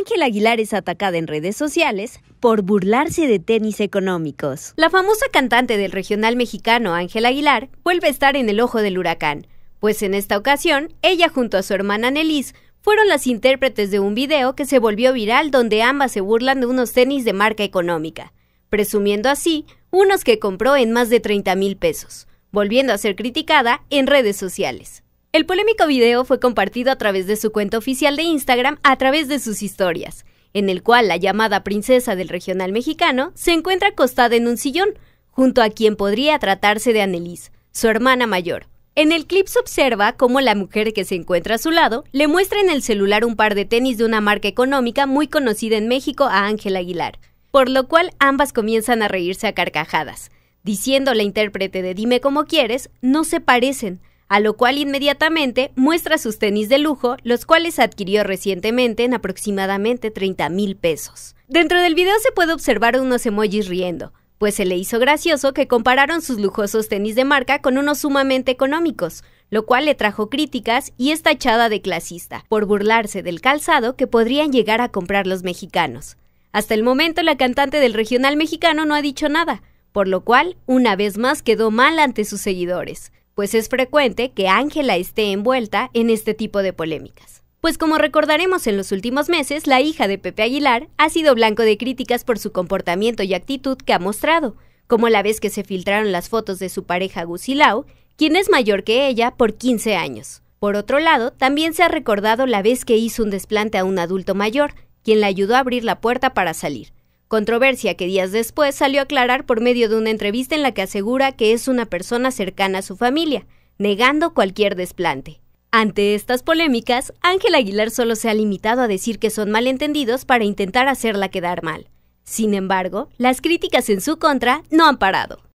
Ángel Aguilar es atacada en redes sociales por burlarse de tenis económicos. La famosa cantante del regional mexicano Ángel Aguilar vuelve a estar en el ojo del huracán, pues en esta ocasión ella junto a su hermana Nelis fueron las intérpretes de un video que se volvió viral donde ambas se burlan de unos tenis de marca económica, presumiendo así unos que compró en más de 30 mil pesos, volviendo a ser criticada en redes sociales. El polémico video fue compartido a través de su cuenta oficial de Instagram a través de sus historias, en el cual la llamada princesa del regional mexicano se encuentra acostada en un sillón, junto a quien podría tratarse de Annelise, su hermana mayor. En el clip se observa cómo la mujer que se encuentra a su lado le muestra en el celular un par de tenis de una marca económica muy conocida en México a Ángel Aguilar, por lo cual ambas comienzan a reírse a carcajadas, diciendo la intérprete de Dime como quieres, no se parecen, a lo cual inmediatamente muestra sus tenis de lujo, los cuales adquirió recientemente en aproximadamente 30 mil pesos. Dentro del video se puede observar unos emojis riendo, pues se le hizo gracioso que compararon sus lujosos tenis de marca con unos sumamente económicos, lo cual le trajo críticas y estachada de clasista, por burlarse del calzado que podrían llegar a comprar los mexicanos. Hasta el momento la cantante del regional mexicano no ha dicho nada, por lo cual una vez más quedó mal ante sus seguidores pues es frecuente que Ángela esté envuelta en este tipo de polémicas. Pues como recordaremos en los últimos meses, la hija de Pepe Aguilar ha sido blanco de críticas por su comportamiento y actitud que ha mostrado, como la vez que se filtraron las fotos de su pareja Gusilao, quien es mayor que ella por 15 años. Por otro lado, también se ha recordado la vez que hizo un desplante a un adulto mayor, quien la ayudó a abrir la puerta para salir, controversia que días después salió a aclarar por medio de una entrevista en la que asegura que es una persona cercana a su familia, negando cualquier desplante. Ante estas polémicas, Ángel Aguilar solo se ha limitado a decir que son malentendidos para intentar hacerla quedar mal. Sin embargo, las críticas en su contra no han parado.